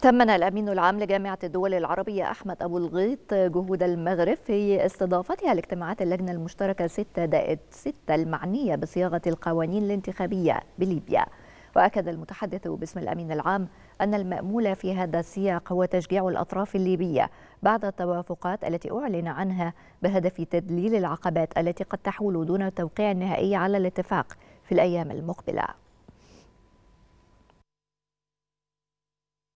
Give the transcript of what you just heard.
تمنى الأمين العام لجامعة الدول العربية أحمد أبو الغيط جهود المغرب في استضافتها لاجتماعات اللجنة المشتركة 6 دائت 6 المعنية بصياغة القوانين الانتخابية بليبيا وأكد المتحدث باسم الأمين العام أن المأمول في هذا السياق هو تشجيع الأطراف الليبية بعد التوافقات التي أعلن عنها بهدف تدليل العقبات التي قد تحول دون التوقيع النهائي على الاتفاق في الأيام المقبلة